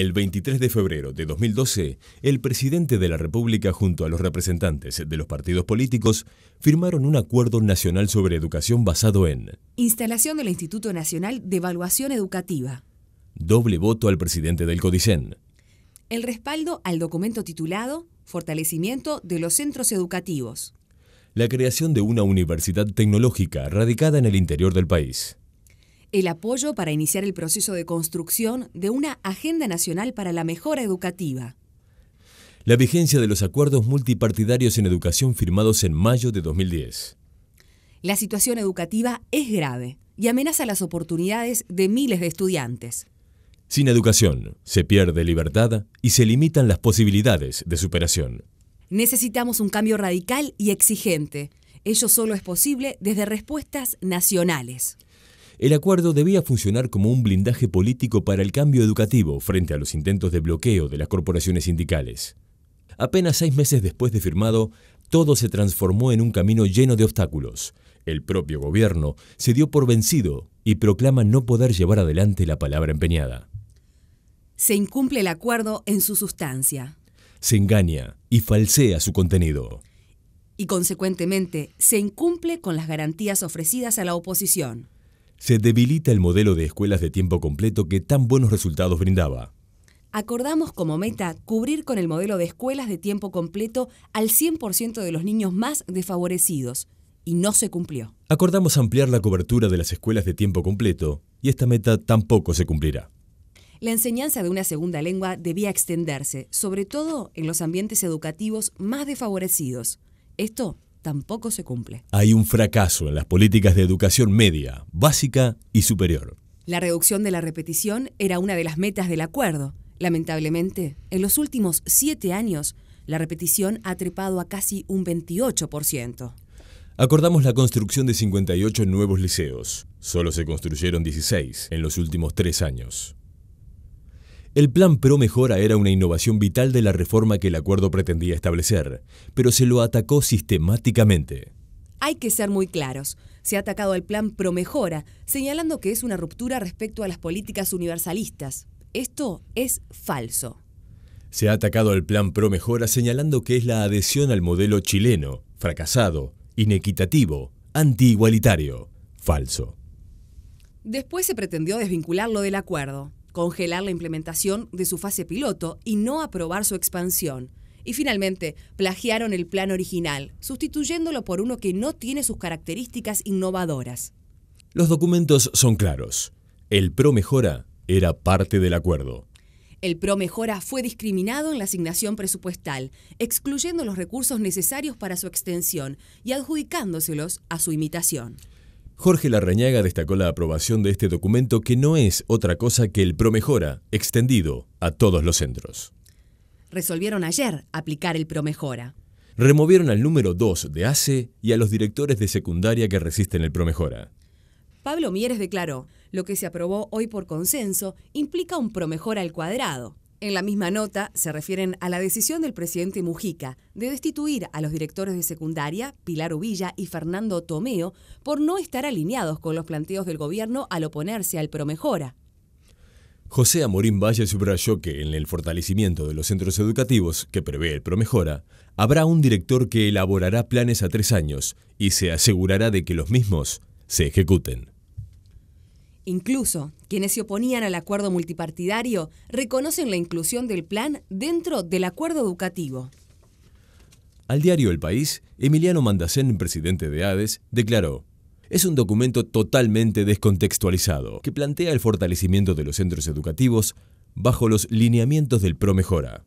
El 23 de febrero de 2012, el presidente de la República junto a los representantes de los partidos políticos firmaron un acuerdo nacional sobre educación basado en Instalación del Instituto Nacional de Evaluación Educativa. Doble voto al presidente del Codicen. El respaldo al documento titulado Fortalecimiento de los centros educativos. La creación de una universidad tecnológica radicada en el interior del país el apoyo para iniciar el proceso de construcción de una Agenda Nacional para la Mejora Educativa. La vigencia de los acuerdos multipartidarios en educación firmados en mayo de 2010. La situación educativa es grave y amenaza las oportunidades de miles de estudiantes. Sin educación, se pierde libertad y se limitan las posibilidades de superación. Necesitamos un cambio radical y exigente. Ello solo es posible desde respuestas nacionales. El acuerdo debía funcionar como un blindaje político para el cambio educativo frente a los intentos de bloqueo de las corporaciones sindicales. Apenas seis meses después de firmado, todo se transformó en un camino lleno de obstáculos. El propio gobierno se dio por vencido y proclama no poder llevar adelante la palabra empeñada. Se incumple el acuerdo en su sustancia. Se engaña y falsea su contenido. Y consecuentemente, se incumple con las garantías ofrecidas a la oposición se debilita el modelo de escuelas de tiempo completo que tan buenos resultados brindaba. Acordamos como meta cubrir con el modelo de escuelas de tiempo completo al 100% de los niños más desfavorecidos, y no se cumplió. Acordamos ampliar la cobertura de las escuelas de tiempo completo, y esta meta tampoco se cumplirá. La enseñanza de una segunda lengua debía extenderse, sobre todo en los ambientes educativos más desfavorecidos. Esto tampoco se cumple. Hay un fracaso en las políticas de educación media, básica y superior. La reducción de la repetición era una de las metas del acuerdo. Lamentablemente, en los últimos siete años, la repetición ha trepado a casi un 28%. Acordamos la construcción de 58 nuevos liceos. Solo se construyeron 16 en los últimos tres años. El plan Pro Mejora era una innovación vital de la reforma que el acuerdo pretendía establecer, pero se lo atacó sistemáticamente. Hay que ser muy claros. Se ha atacado al plan Pro Mejora, señalando que es una ruptura respecto a las políticas universalistas. Esto es falso. Se ha atacado al plan Pro Mejora señalando que es la adhesión al modelo chileno, fracasado, inequitativo, antiigualitario. Falso. Después se pretendió desvincularlo del acuerdo congelar la implementación de su fase piloto y no aprobar su expansión. Y finalmente, plagiaron el plan original, sustituyéndolo por uno que no tiene sus características innovadoras. Los documentos son claros. El Pro Mejora era parte del acuerdo. El Pro Mejora fue discriminado en la asignación presupuestal, excluyendo los recursos necesarios para su extensión y adjudicándoselos a su imitación. Jorge Larrañaga destacó la aprobación de este documento que no es otra cosa que el Promejora, extendido a todos los centros. Resolvieron ayer aplicar el Promejora. Removieron al número 2 de ACE y a los directores de secundaria que resisten el Promejora. Pablo Mieres declaró, lo que se aprobó hoy por consenso implica un Promejora al cuadrado. En la misma nota se refieren a la decisión del presidente Mujica de destituir a los directores de secundaria, Pilar Uvilla y Fernando Tomeo, por no estar alineados con los planteos del gobierno al oponerse al Promejora. José Amorín Valle subrayó que en el fortalecimiento de los centros educativos que prevé el Promejora, habrá un director que elaborará planes a tres años y se asegurará de que los mismos se ejecuten. Incluso, quienes se oponían al acuerdo multipartidario reconocen la inclusión del plan dentro del acuerdo educativo. Al diario El País, Emiliano Mandacén, presidente de ADES, declaró, es un documento totalmente descontextualizado que plantea el fortalecimiento de los centros educativos bajo los lineamientos del ProMejora.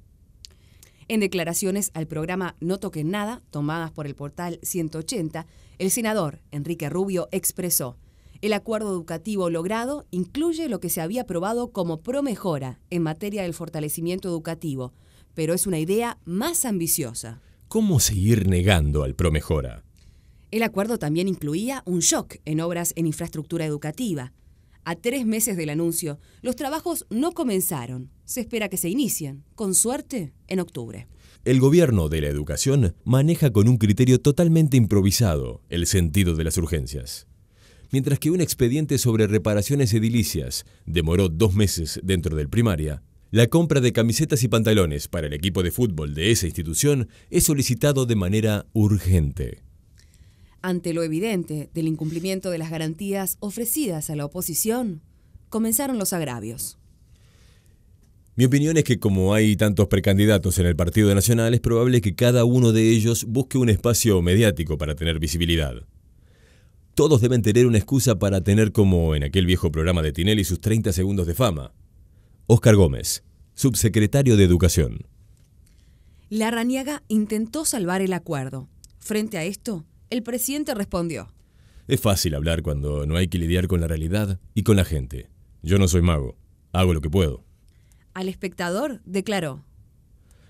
En declaraciones al programa No Toquen Nada, tomadas por el portal 180, el senador Enrique Rubio expresó, el acuerdo educativo logrado incluye lo que se había aprobado como promejora en materia del fortalecimiento educativo, pero es una idea más ambiciosa. ¿Cómo seguir negando al promejora? El acuerdo también incluía un shock en obras en infraestructura educativa. A tres meses del anuncio, los trabajos no comenzaron. Se espera que se inicien, con suerte, en octubre. El gobierno de la educación maneja con un criterio totalmente improvisado el sentido de las urgencias mientras que un expediente sobre reparaciones edilicias demoró dos meses dentro del primaria, la compra de camisetas y pantalones para el equipo de fútbol de esa institución es solicitado de manera urgente. Ante lo evidente del incumplimiento de las garantías ofrecidas a la oposición, comenzaron los agravios. Mi opinión es que como hay tantos precandidatos en el Partido Nacional, es probable que cada uno de ellos busque un espacio mediático para tener visibilidad. Todos deben tener una excusa para tener como en aquel viejo programa de Tinelli sus 30 segundos de fama. Oscar Gómez, subsecretario de Educación. La Raniaga intentó salvar el acuerdo. Frente a esto, el presidente respondió. Es fácil hablar cuando no hay que lidiar con la realidad y con la gente. Yo no soy mago, hago lo que puedo. Al espectador declaró.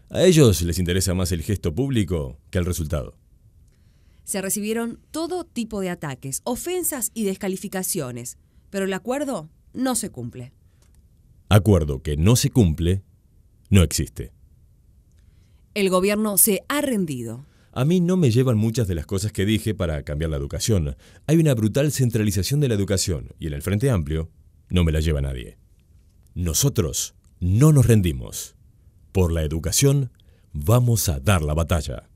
A ellos les interesa más el gesto público que el resultado. Se recibieron todo tipo de ataques, ofensas y descalificaciones, pero el acuerdo no se cumple. Acuerdo que no se cumple no existe. El gobierno se ha rendido. A mí no me llevan muchas de las cosas que dije para cambiar la educación. Hay una brutal centralización de la educación y en el Frente Amplio no me la lleva nadie. Nosotros no nos rendimos. Por la educación vamos a dar la batalla.